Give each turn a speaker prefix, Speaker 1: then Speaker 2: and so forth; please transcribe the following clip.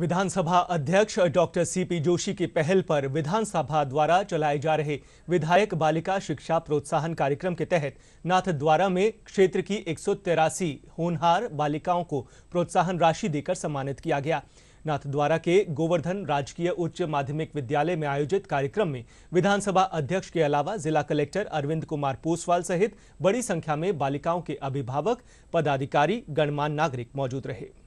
Speaker 1: विधानसभा अध्यक्ष doctor CP Joshi की पहल पर विधानसभा द्वारा चलाए जा रहे विधायक बालिका शिक्षा प्रोत्साहन कार्यक्रम के तहत नाथद्वारा में क्षेत्र की एक होनहार बालिकाओं को प्रोत्साहन राशि देकर सम्मानित किया गया नाथद्वारा के गोवर्धन राजकीय उच्च माध्यमिक विद्यालय में आयोजित कार्यक्रम में विधानसभा अध्यक्ष के अलावा जिला कलेक्टर अरविंद कुमार पोसवाल सहित बड़ी संख्या में बालिकाओं के अभिभावक पदाधिकारी गणमान्य नागरिक मौजूद रहे